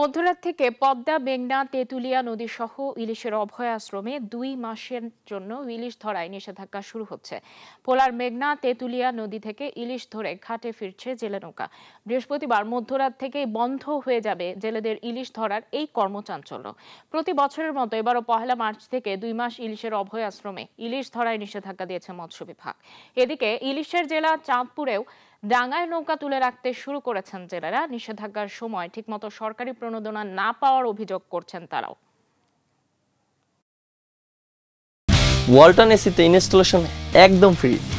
মধ্যরাত থেকে পদ্মা মেঘনা তেতুলিয়া নদী সহ ইলিশের অভয় আশ্রমে দুই মাসের জন্য ইলিশ ধরায় নিষেধাজ্ঞা শুরু হচ্ছে পোলার মেঘনা তেতুলিয়া নদী থেকে ইলিশ ধরে ঘাটে ফিরছে জেলে নৌকা বৃহস্পতিবার মধ্যরাত থেকেই বন্ধ হয়ে যাবে জেলেদের ইলিশ ধরার এই কর্মচাঞ্চল্য প্রতি বছরের মতো এবারও পহেলা মার্চ থেকে দুই মাস ইলিশের অভয় আশ্রমে ইলিশ ধরায় নিষেধাজ্ঞা দিয়েছে মৎস্য বিভাগ এদিকে ইলিশের জেলা চাঁদপুরেও ডাঙায় নৌকা তুলে রাখতে শুরু করেছেন জেলেরা নিষেধাজ্ঞার সময় ঠিকমতো সরকারি প্রণোদনা না পাওয়ার অভিযোগ করছেন তারাও ওয়ালটন এসিতে ইনস্টলেশন একদম ফ্রি